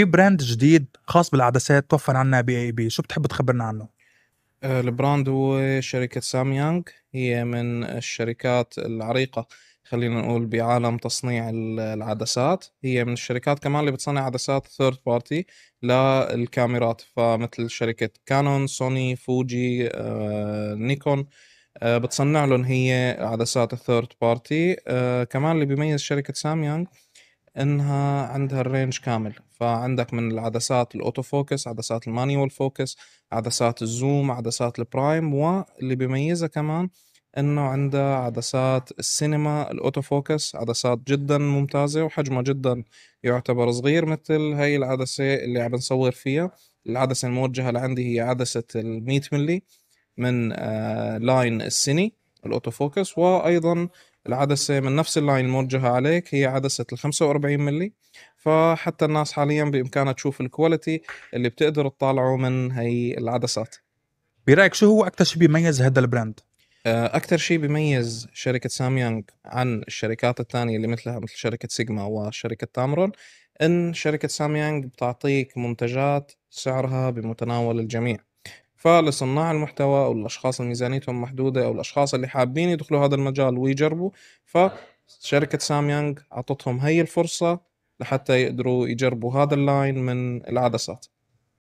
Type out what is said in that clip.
في براند جديد خاص بالعدسات توفر عنا بي اي بي شو بتحب تخبرنا عنه آه، البراند هو شركة ساميانغ هي من الشركات العريقة خلينا نقول بعالم تصنيع العدسات هي من الشركات كمان اللي بتصنع عدسات ثيرد بارتي للكاميرات فمثل شركة كانون سوني فوجي نيكون بتصنع لهم هي عدسات الثيرد آه، بارتي كمان اللي بيميز شركة ساميانغ انها عندها الرينج كامل فعندك من العدسات الاوتو فوكس عدسات المانيوال فوكس عدسات الزوم عدسات البرايم واللي بيميزها كمان انه عندها عدسات السينما الاوتو فوكس عدسات جدا ممتازة وحجمها جدا يعتبر صغير مثل هاي العدسة اللي عم نصور فيها العدسة الموجهة لعندي هي عدسة 100 ملي من لاين آه، السيني الاوتو فوكس وايضا العدسة من نفس اللاين الموجهة عليك هي عدسة ال 45 ملي فحتى الناس حاليا بامكانها تشوف الكواليتي اللي بتقدر تطالعه من هي العدسات برايك شو هو اكثر شيء بيميز هذا البراند؟ آه، اكثر شيء بيميز شركه ساميانج عن الشركات الثانيه اللي مثلها مثل شركه سيجما وشركه تامرون ان شركه ساميانج بتعطيك منتجات سعرها بمتناول الجميع فلصناع المحتوى او الاشخاص اللي ميزانيتهم محدوده او الاشخاص اللي حابين يدخلوا هذا المجال ويجربوا فشركه ساميانج اعطتهم هي الفرصه لحتى يقدروا يجربوا هذا اللاين من العدسات